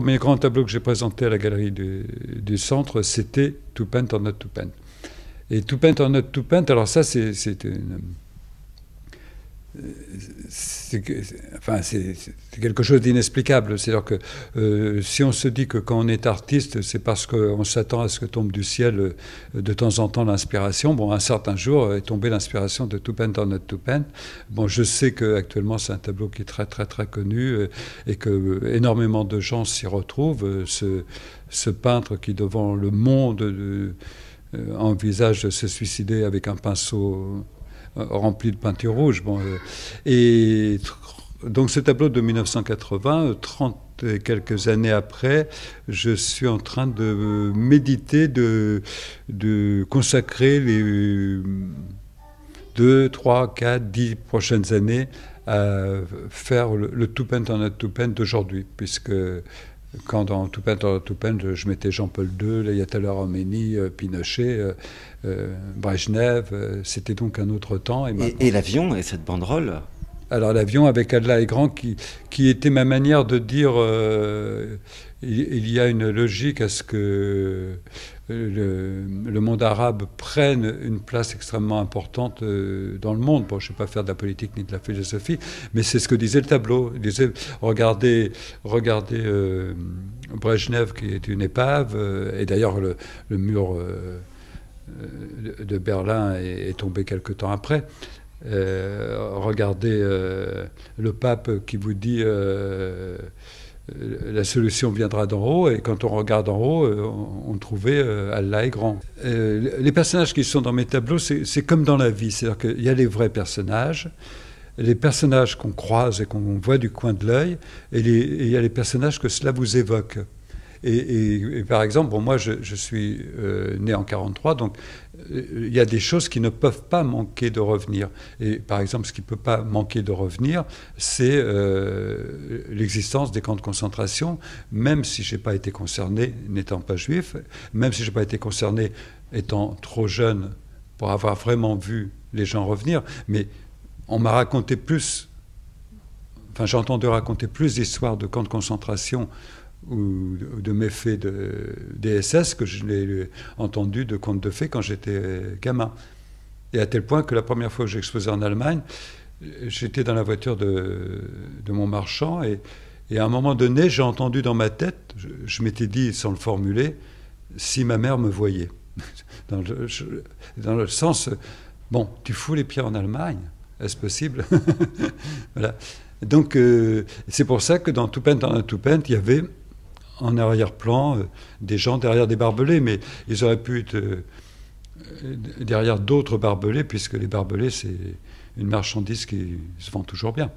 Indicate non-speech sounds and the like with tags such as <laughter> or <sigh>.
premier grand tableau que j'ai présenté à la galerie du, du centre, c'était To Paint or Not To Paint. Et To Paint or Not To Paint, alors ça, c'est une c'est quelque chose d'inexplicable. C'est-à-dire que euh, si on se dit que quand on est artiste, c'est parce qu'on s'attend à ce que tombe du ciel euh, de temps en temps l'inspiration. Bon, un certain jour est tombée l'inspiration de To dans or Not Bon, je sais qu'actuellement c'est un tableau qui est très très très connu euh, et que énormément de gens s'y retrouvent. Ce, ce, peintre qui devant le monde envisage de se suicider avec un pinceau euh, rempli de peinture rouge. Bon, euh, et donc ce tableau de 1980, 30 euh, et quelques années après, je suis en train de méditer, de, de consacrer les deux trois 4, dix prochaines années à faire le, tout paint en a tout paint d'aujourd'hui, puisque quand dans Tout je mettais Jean-Paul II, là, il y a tout à Roménie, euh, Pinochet, euh, euh Brejnev, euh, c'était donc un autre temps. et l'avion et cette banderole alors l'avion avec Adela et Grand, qui, qui était ma manière de dire, euh, il, y a une logique à ce que euh, le, monde arabe prenne une place extrêmement importante euh, dans le monde. Bon, je ne sais pas faire de la politique ni de la philosophie, mais c'est ce que disait le tableau. Il disait, regardez, regardez Brejnev qui est une épave, et d'ailleurs le, mur de Berlin est, est, tombé quelque temps après. Euh, regardez euh, le pape qui vous dit euh, la solution viendra d'en haut, et quand on regarde en haut, on, trouvait Allah est grand. les personnages qui sont dans mes tableaux, c'est comme dans la vie, c'est-à-dire qu'il y a les vrais personnages, les personnages qu'on croise et qu'on voit du coin de l'œil, et il y a les personnages que cela vous évoque. Et, par exemple, moi, je, suis euh, né en 43, donc euh, il y a des choses qui ne peuvent pas manquer de revenir. Et par exemple, ce qui ne peut pas manquer de revenir, c'est euh, l'existence des camps de concentration, même si je n'ai pas été concerné, n'étant pas juif, même si je n'ai pas été concerné, étant trop jeune pour avoir vraiment vu les gens revenir. Mais on m'a raconté plus, enfin j'ai entendu raconter plus d'histoires de camps de concentration ou de mes faits de DSS que je l'ai entendu de contes de fées quand j'étais gamin. Et à tel point que la première fois que j'exposais en Allemagne, j'étais dans la voiture de, mon marchand et, à un moment donné, j'ai entendu dans ma tête, je, m'étais dit sans le formuler, si ma mère me voyait. <laughs> Dans le, dans le sens, bon, tu fous les pieds en Allemagne, est-ce possible <laughs> Voilà. Donc, euh, c'est pour ça que dans Tout Paint, dans un Tout il y avait en arrière-plan euh, des gens derrière des barbelés, mais ils auraient pu être euh, derrière d'autres barbelés, puisque les barbelés, c'est une marchandise qui se vend toujours bien.